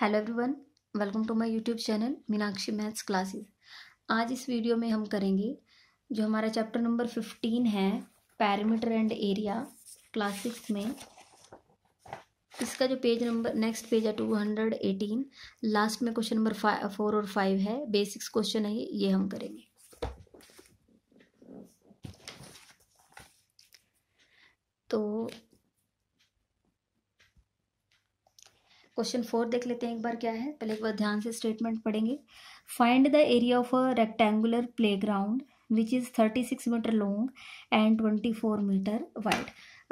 hello everyone welcome to my YouTube channel Meenakshi maths classes आज इस video में हम करेंगे जो हमारा चैप्टर नंबर फिफ्टीन है perimeter and area class six में इसका जो पेज नंबर नेक्स्ट पेज है टू हंड्रेड एटीन लास्ट में क्वेश्चन नंबर फाइव फोर और फाइव है बेसिक्स क्वेश्चन है ये हम करेंगे तो क्वेश्चन फोर देख लेते हैं एक बार क्या है पहले एक बार ध्यान से स्टेटमेंट पढ़ेंगे find the area of a rectangular play ground which is thirty six metre long and twenty four metre wide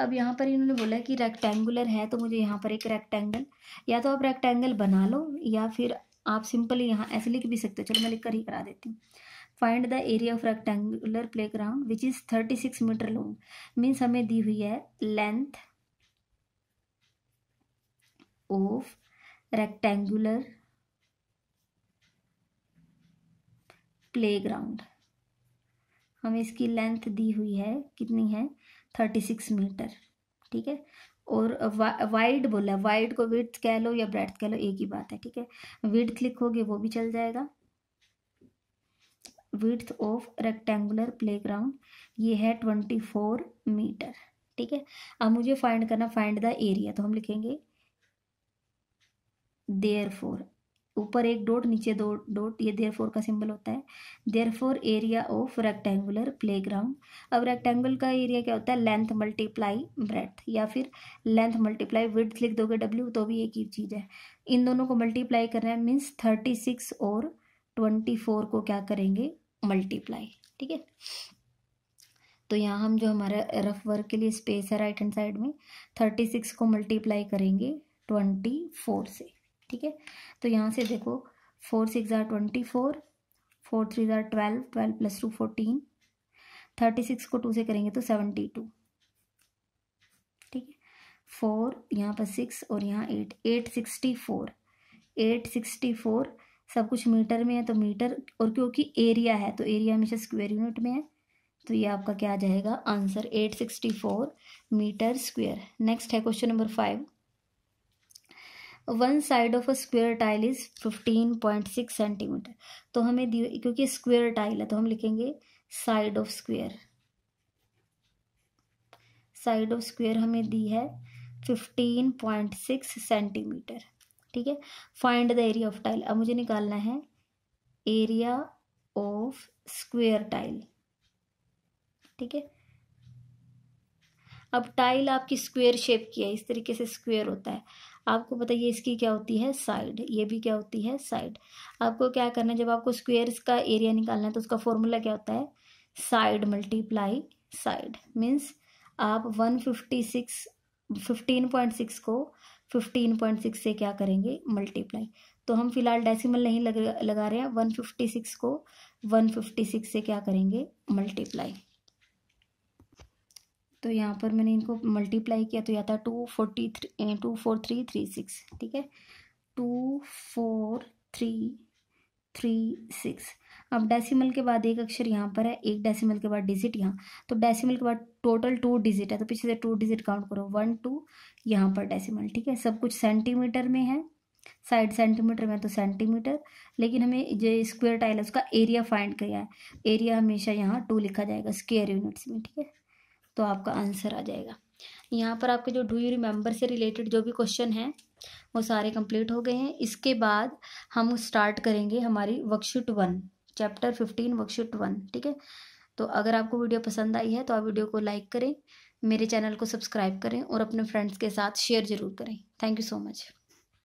अब यहाँ पर इन्होंने बोला कि रेक्टेंगुलर है तो मुझे यहाँ पर एक रेक्टेंगल या तो आप रेक्टेंगल बना लो या फिर आप सिंपली यहाँ ऐसे लिख भी सकते हो चलो मैं लिख कर ही करा देती हूँ find the area of rectangular play ground which is thirty six metre long means हमें दी हुई है लेंथ of rectangular playground हमें इसकी लेंथ दी हुई है कितनी है थर्टी सिक्स मीटर ठीक है और वा, वाइड बोला वाइड को विथ कह लो या ब्रेथ कह लो एक ही बात है ठीक है विथ लिखोगे वो भी चल जाएगा विथ ऑफ रेक्टेंगुलर प्लेग्राउंड ये है ट्वेंटी फोर मीटर ठीक है अब मुझे फाइंड करना फाइंड द एरिया तो हम लिखेंगे देयर फोर ऊपर एक डॉट नीचे दो डॉट ये देयर फोर का सिंबल होता है therefore area of rectangular play ground अब रेक्टेंगुल का एरिया क्या होता है लेंथ मल्टीप्लाई ब्रेथ या फिर लेंथ मल्टीप्लाई विड्थ लिख दोगे डब्ल्यू तो भी एक ही चीज़ है इन दोनों को मल्टीप्लाई करना है मीन्स थर्टी सिक्स और ट्वेंटी फोर को क्या करेंगे मल्टीप्लाई ठीक है तो यहाँ हम जो हमारा रफ वर्क के लिए स्पेस है राइट हैंड साइड में थर्टी सिक्स को मल्टीप्लाई करेंगे ट्वेंटी फोर से ठीक है तो यहाँ से देखो four six are twenty four four three are twelve twelve plus two fourteen thirty six को टू से करेंगे तो सेवेंटी टू ठीक है फोर यहाँ पर सिक्स और यहाँ eight eight sixty four eight sixty four सब कुछ मीटर में है तो मीटर और क्योंकि एरिया है तो एरिया हमेशा स्क्वेयर यूनिट में है तो ये आपका क्या आ जाएगा answer eight sixty four metre square next है question number five one side of a square tile is fifteen point six centimetre तो हमें क्योंकि स्क्वेयर टाइल है तो हम लिखेंगे side of square side of square हमें दी है फिफ्टीन पॉइंट सिक्स सेंटीमीटर ठीक है find the area of tile अब मुझे निकालना है एरिया ऑफ स्क्वेयर टाइल ठीक है अब टाइल आपकी स्क्वेयर शेप की है इस तरीके से स्क्वेयर होता है आपको पता है इसकी क्या होती है साइड ये भी क्या होती है साइड आपको क्या करना है जब आपको स्क्वेयर्स का एरिया निकालना है तो उसका फॉर्मूला क्या होता है साइड मल्टीप्लाई साइड मीन्स आप one fifty six fifteen point six को फिफ्टीन पॉइंट सिक्स से क्या करेंगे मल्टीप्लाई तो हम फिलहाल डेसिमल नहीं लग लगा रहे हैं वन फिफ्टी सिक्स को वन फिफ्टी सिक्स से क्या करेंगे मल्टीप्लाई तो यहाँ पर मैंने इनको मल्टीप्लाई किया तो यह था two forty three two four three three six ठीक है two four three three six अब डेसिमल के बाद एक अक्षर यहाँ पर है एक डेसिमल के बाद डिजिट यहाँ तो डेसिमल के बाद टोटल टू डिजिट है तो पीछे से टू डिजिट काउंट करो वन टू यहाँ पर डेसिमल ठीक है सब कुछ सेंटीमीटर में है साइड सेंटीमीटर में तो सेंटीमीटर लेकिन हमें जो स्क्वायर टाइल है उसका एरिया फाइंड किया है एरिया हमेशा यहाँ टू लिखा जाएगा स्क्वेयर यूनिट्स में ठीक है तो आपका आंसर आ जाएगा यहाँ पर आपके जो डू यू रिमेंबर से रिलेटेड जो भी क्वेश्चन हैं वो सारे कंप्लीट हो गए हैं इसके बाद हम स्टार्ट करेंगे हमारी worksheet one chapter fifteen worksheet one ठीक है तो अगर आपको वीडियो पसंद आई है तो आप वीडियो को लाइक करें मेरे चैनल को सब्सक्राइब करें और अपने फ्रेंड्स के साथ शेयर ज़रूर करें थैंक यू सो मच